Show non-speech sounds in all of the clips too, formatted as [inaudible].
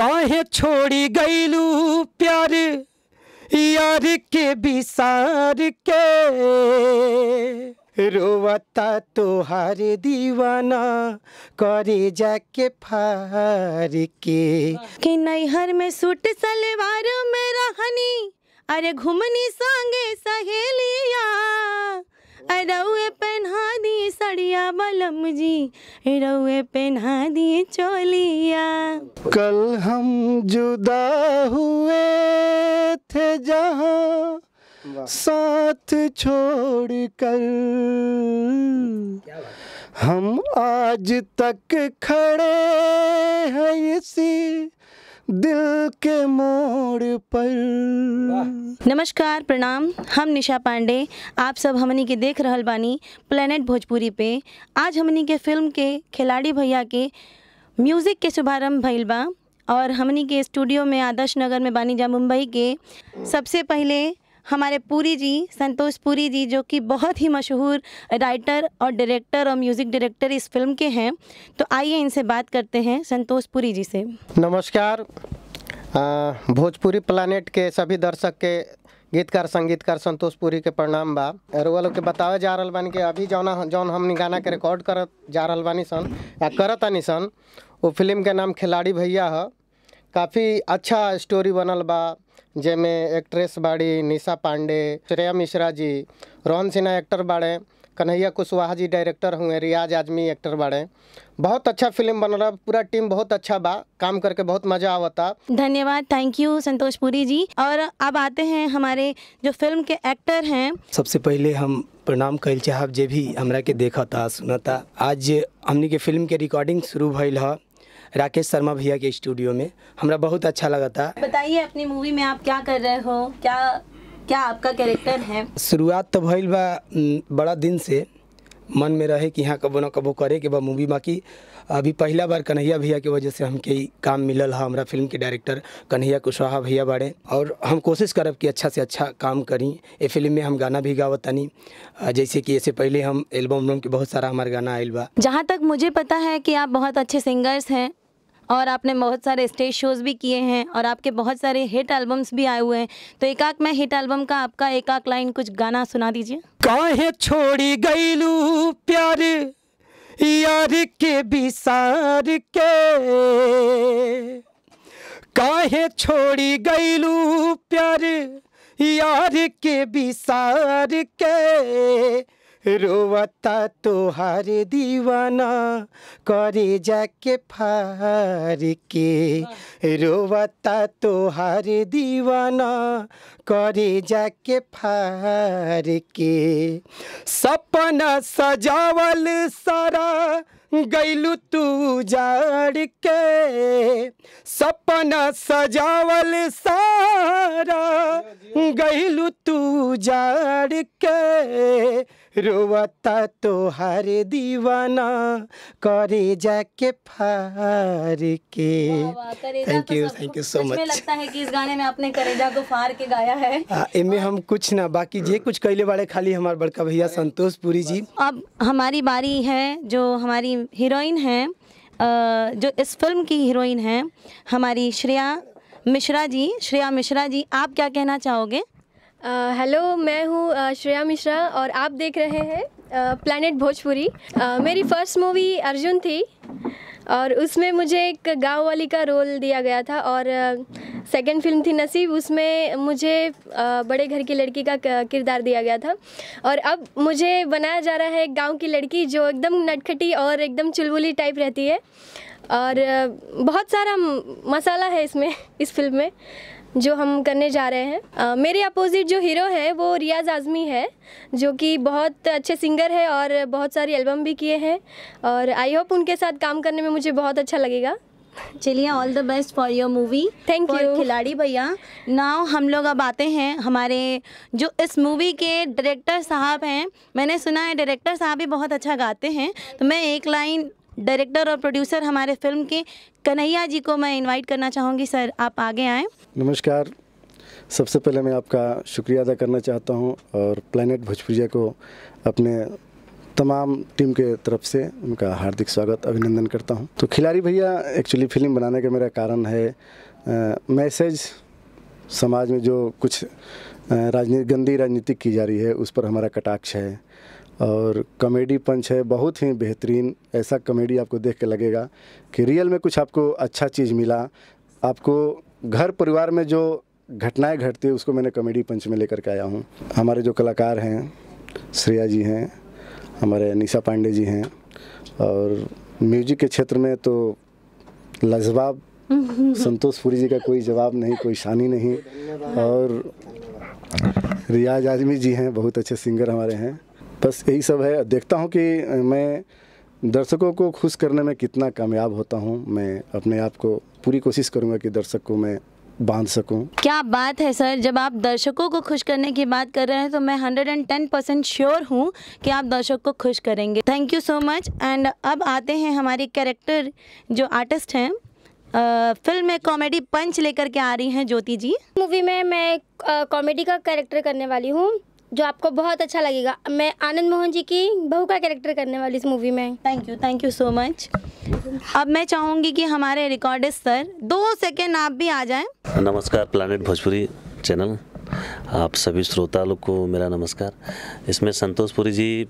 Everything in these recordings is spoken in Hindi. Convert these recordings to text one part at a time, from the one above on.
काहे छोड़ी गईलू प्यार यार के बिसार के रोवता तोहार दीवाना करे जाके फार के कि नैहर में सूट सलवार मेरा हनी अरे घूमनी सांगे सहेलिया अरे पहना सड़िया बलम जी रउए पहना दिए चोलिया कल हम जुदा हुए थे जहाँ साथ छोड़ कर हम आज तक खड़े हैं इसी दिल के मोड़ पर नमस्कार प्रणाम हम निशा पांडे आप सब हमनी के देख रहल बानी प्लेनेट भोजपुरी पे आज हमनी के फिल्म के खिलाड़ी भैया के म्यूज़िक के शुभारंभ भइल बा और हमनी के स्टूडियो में आदर्श नगर में बानी जा मुंबई के सबसे पहले हमारे पूरी जी संतोष पुरी जी जो कि बहुत ही मशहूर राइटर और डायरेक्टर और म्यूज़िक डायरेक्टर इस फिल्म के हैं तो आइए इनसे बात करते हैं संतोष पुरी जी से नमस्कार भोजपुरी प्लानेट के सभी दर्शक के गीतकार संगीतकार संतोष पुरी के प्रणाम बा रउआ लोग के बतावे जा रहा बानी कि अभी जौन जौन हम गाना के रिकॉर्ड कर जा रहा बानी सन या करतानी सन वो फिल्म के नाम खिलाड़ी भैया है काफ़ी अच्छा स्टोरी बनल बा जैमें एक्ट्रेस बाड़ी निशा पांडे श्रेया मिश्रा जी रोहन सिन्हा एक्टर बाड़े कन्हैया कुशवाहा जी डायरेक्टर हुए रियाज आजमी एक्टर बाड़े बहुत अच्छा फिल्म बन रहा पूरा टीम बहुत अच्छा बा काम करके बहुत मजा आवता धन्यवाद थैंक यू संतोष पुरी जी और अब आते हैं हमारे जो फिल्म के एक्टर हैं सबसे पहले हम प्रणाम कैल चाहब जे भी हमरा के देखा था सुना था आज हमने के फिल्म के रिकॉर्डिंग शुरू भैल है राकेश शर्मा भैया के स्टूडियो में हमरा बहुत अच्छा लगा था बताइए अपनी मूवी में आप क्या कर रहे हो क्या क्या आपका कैरेक्टर है शुरुआत तो भैल बा बड़ा दिन से मन में रहे कि यहाँ कबो ना कबो करे के बा मूवी बाकी अभी पहला बार कन्हैया भैया के वजह से हमके काम मिलल है हमारा फिल्म के डायरेक्टर कन्हैया कुशवाहा भैया बारे और हम कोशिश करब कि अच्छा से अच्छा काम करी ये फिल्म में हम गाना भी गावत तनी जैसे कि इससे पहले हम एल्बम उल्बम के बहुत सारा हमारा गाना आयल बा जहाँ तक मुझे पता है कि आप बहुत अच्छे सिंगर्स हैं और आपने बहुत सारे स्टेज शोज़ भी किए हैं और आपके बहुत सारे हिट एल्बम्स भी आए हुए हैं तो एकाक में हिट एल्बम का आपका एकाक लाइन कुछ गाना सुना दीजिए काहे छोड़ी गई लू प्यार यार के बिसार के काहे छोड़ी गईलू प्यार यार के बिसार के रोवता तोहार दीवाना करे जाके फार के रोवता तोहार दीवाना करे जाके फार के सपना सजावल सारा गैलू तू जाड़ के सपना सजावल सारा गैलू तू जाड़ के रोवता तो हर दीवाना करे जाके फार के thank you thank you so much लगता है कि इस गाने में आपने करेजा को फार के गाया है इनमें हम कुछ ना बाकी जे कुछ कैले वाले खाली हमारे बड़का भैया संतोष पुरी जी अब हमारी बारी है जो हमारी हीरोइन है जो इस फिल्म की हीरोइन है हमारी श्रेया मिश्रा जी श्रेया मिश्रा जी आप क्या कहना चाहोगे हेलो uh, मैं हूँ uh, श्रेया मिश्रा और आप देख रहे हैं प्लानट uh, भोजपुरी मेरी फर्स्ट मूवी अर्जुन थी और उसमें मुझे एक गाँव वाली का रोल दिया गया था और सेकंड फिल्म थी नसीब उसमें मुझे बड़े घर की लड़की का किरदार दिया गया था और अब मुझे बनाया जा रहा है एक गाँव की लड़की जो एकदम नटखटी और एकदम चुलबुली टाइप रहती है और बहुत सारा मसाला है इसमें [laughs] इस फिल्म में जो हम करने जा रहे हैं मेरे अपोजिट जो हीरो है वो रियाज आज़मी है जो कि बहुत अच्छे सिंगर है और बहुत सारी एल्बम भी किए हैं और आई होप उनके साथ काम करने में मुझे बहुत अच्छा लगेगा चलिए all the best for your movie thank you खिलाड़ी भैया नाव हम लोग अब आते हैं हमारे जो इस मूवी के डायरेक्टर साहब हैं मैंने सुना है डायरेक्टर साहब भी बहुत अच्छा गाते हैं तो मैं एक लाइन डायरेक्टर और प्रोड्यूसर हमारे फिल्म के कन्हैया जी को मैं इनवाइट करना चाहूँगी सर आप आगे आएँ नमस्कार सबसे पहले मैं आपका शुक्रिया अदा करना चाहता हूँ और प्लानट भोजपुरिया को अपने तमाम टीम के तरफ से उनका हार्दिक स्वागत अभिनंदन करता हूँ तो खिलाड़ी भैया एक्चुअली फिल्म बनाने का मेरा कारण है मैसेज समाज में जो कुछ राजनीति गंदी राजनीति की जा रही है उस पर हमारा कटाक्ष है और कॉमेडी पंच है बहुत ही बेहतरीन ऐसा कॉमेडी आपको देख के लगेगा कि रियल में कुछ आपको अच्छा चीज़ मिला आपको घर परिवार में जो घटनाएं घटती है उसको मैंने कॉमेडी पंच में लेकर के आया हूँ हमारे जो कलाकार हैं श्रेया जी हैं हमारे निशा पांडे जी हैं और म्यूजिक के क्षेत्र में तो लाजवाब [laughs] संतोष पुरी जी का कोई जवाब नहीं कोई शानी नहीं और रियाज आजमी जी हैं बहुत अच्छे सिंगर हमारे हैं बस यही सब है देखता हूँ कि मैं दर्शकों को खुश करने में कितना कामयाब होता हूँ मैं अपने आप को पूरी कोशिश करूँगा कि दर्शक को मैं बांध सकूं क्या बात है सर जब आप दर्शकों को खुश करने की बात कर रहे हैं तो मैं 110 परसेंट श्योर हूँ कि आप दर्शक को खुश करेंगे thank you so much and अब आते हैं हमारे कैरेक्टर जो आर्टिस्ट हैं फिल्म में कॉमेडी पंच लेकर के आ रही हैं ज्योति जी मूवी में मैं कॉमेडी का कैरेक्टर करने वाली हूँ जो आपको बहुत अच्छा लगेगा मैं आनंद मोहन जी की बहू का कैरेक्टर करने वाली इस मूवी में thank you thank you so much अब मैं चाहूँगी कि हमारे रिकॉर्डिस्ट सर दो सेकेंड आप भी आ जाए नमस्कार प्लानट भोजपुरी चैनल आप सभी श्रोता लोग को मेरा नमस्कार इसमें संतोष पुरी जी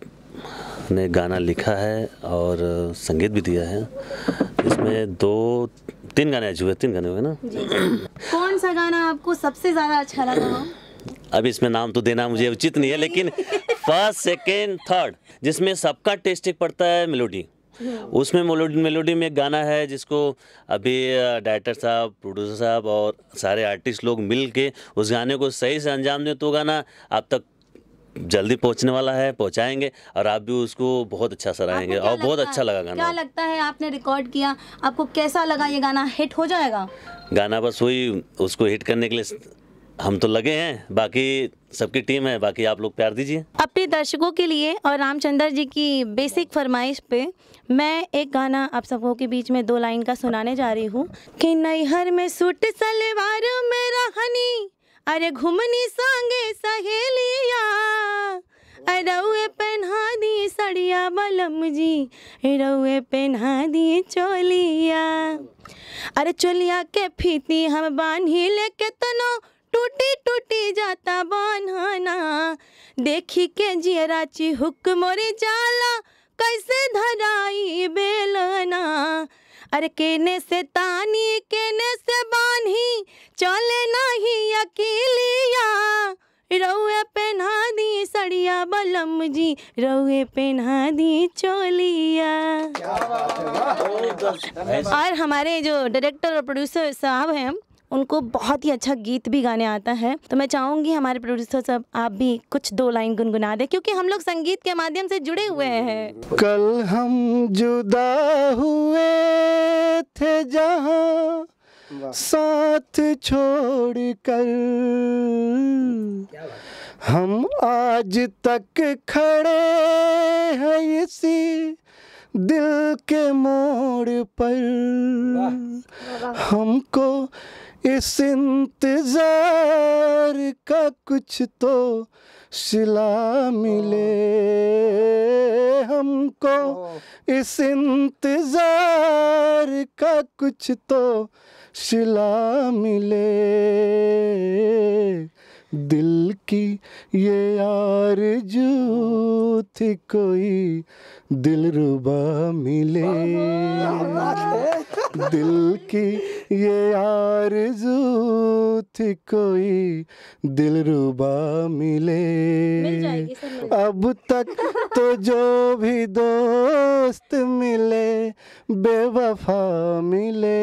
ने गाना लिखा है और संगीत भी दिया है इसमें दो तीन गाने आज हुए तीन गाने हुए ना कौन सा गाना आपको सबसे ज़्यादा अच्छा लगा अब इसमें नाम तो देना मुझे उचित नहीं है लेकिन फर्स्ट सेकेंड थर्ड जिसमें सबका टेस्ट एक पड़ता है मेलोडी उसमें मेलोडी मेलोडी में एक गाना है जिसको अभी डायरेक्टर साहब प्रोड्यूसर साहब और सारे आर्टिस्ट लोग मिल के उस गाने को सही से अंजाम दें तो गाना आप तक जल्दी पहुंचने वाला है पहुंचाएंगे और आप भी उसको बहुत अच्छा सराएंगे और बहुत अच्छा लगा गाना क्या लगता है आपने रिकॉर्ड किया आपको कैसा लगा ये गाना हिट हो जाएगा गाना बस वही उसको हिट करने के लिए हम तो लगे हैं बाकी सबकी टीम है बाकी आप लोग प्यार दीजिए अपने दर्शकों के लिए और रामचंद्र जी की बेसिक फरमाइश पे मैं एक गाना आप सबों के बीच में दो लाइन का सुनाने जा रही हूँ कि नैहर में सूट सलवार मेरा हनी अरे घुमनी सांगे सहेलिया अरे पहना दी सड़िया बलम जी अरउे पहना दी चोलिया अरे चोलिया के फीती हम बांधी लेके तनो तो टूटे टूटे जाता बान्हाना देखी के जियरा जियराची मोरे जाला कैसे धराई बेलना अरे केने से तानी केने से बानी चले नहीं अकेलिया रउए पहना दी सड़िया बलम जी रउए पहना दी चोलिया और हमारे जो डायरेक्टर और प्रोड्यूसर साहब हैं उनको बहुत ही अच्छा गीत भी गाने आता है तो मैं चाहूँगी हमारे प्रोड्यूसर सब आप भी कुछ दो लाइन गुनगुना दे क्योंकि हम लोग संगीत के माध्यम से जुड़े हुए हैं कल हम जुदा हुए थे जहाँ साथ छोड़ कर हम आज तक खड़े हैं इसी दिल के मोड़ पर हमको इस इंतजार का कुछ तो शिला मिले हमको इस इंतजार का कुछ तो शिला मिले दिल की ये आरजू थी कोई दिल रुबा मिले दिल की ये आरजू थी कोई दिल रुबा मिले अब तक तो जो भी दोस्त मिले बेवफा मिले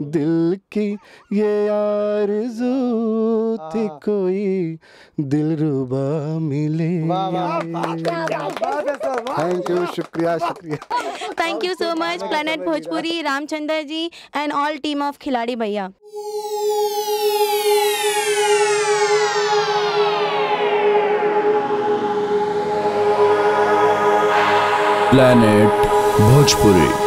दिल की ये यार थी हाँ। कोई दिल रुबा मिले थैंक यू शुक्रिया शुक्रिया thank you so much planet Bhojpuri Ramchandra ji and all team of खिलाड़ी भैया प्लेनेट भोजपुरी